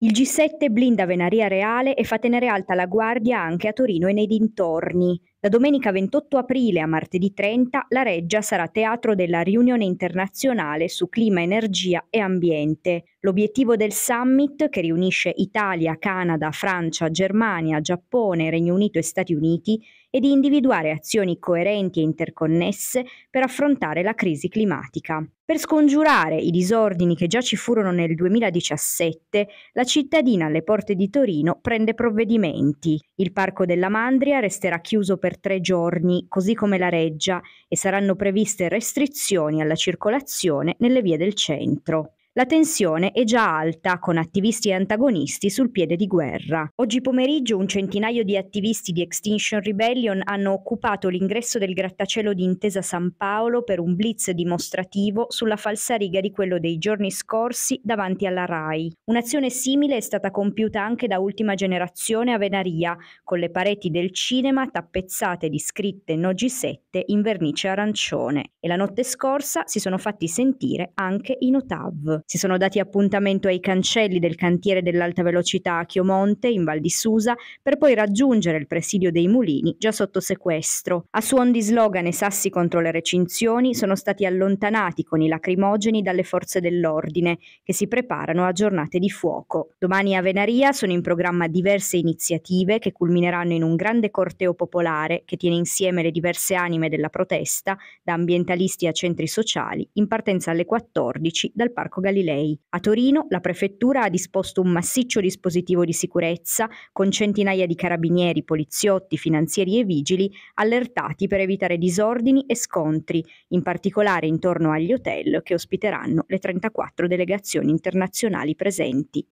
Il G7 blinda Venaria Reale e fa tenere alta la guardia anche a Torino e nei dintorni. Da domenica 28 aprile a martedì 30 la Reggia sarà teatro della riunione internazionale su clima, energia e ambiente. L'obiettivo del summit, che riunisce Italia, Canada, Francia, Germania, Giappone, Regno Unito e Stati Uniti, è di individuare azioni coerenti e interconnesse per affrontare la crisi climatica. Per scongiurare i disordini che già ci furono nel 2017, la cittadina alle porte di Torino prende provvedimenti. Il Parco della Mandria resterà chiuso per per tre giorni, così come la Reggia, e saranno previste restrizioni alla circolazione nelle vie del centro. La tensione è già alta, con attivisti e antagonisti sul piede di guerra. Oggi pomeriggio un centinaio di attivisti di Extinction Rebellion hanno occupato l'ingresso del grattacielo di Intesa San Paolo per un blitz dimostrativo sulla falsariga di quello dei giorni scorsi davanti alla RAI. Un'azione simile è stata compiuta anche da Ultima Generazione a Venaria, con le pareti del cinema tappezzate di scritte No G7 in vernice arancione e la notte scorsa si sono fatti sentire anche i Notav. Si sono dati appuntamento ai cancelli del cantiere dell'alta velocità a Chiomonte, in Val di Susa, per poi raggiungere il presidio dei mulini già sotto sequestro. A suon di slogan e sassi contro le recinzioni sono stati allontanati con i lacrimogeni dalle forze dell'ordine, che si preparano a giornate di fuoco. Domani a Venaria sono in programma diverse iniziative che culmineranno in un grande corteo popolare che tiene insieme le diverse anime della protesta, da ambientalisti a centri sociali, in partenza alle 14 dal Parco Galileo. Galilei. A Torino la prefettura ha disposto un massiccio dispositivo di sicurezza con centinaia di carabinieri, poliziotti, finanzieri e vigili allertati per evitare disordini e scontri, in particolare intorno agli hotel che ospiteranno le 34 delegazioni internazionali presenti.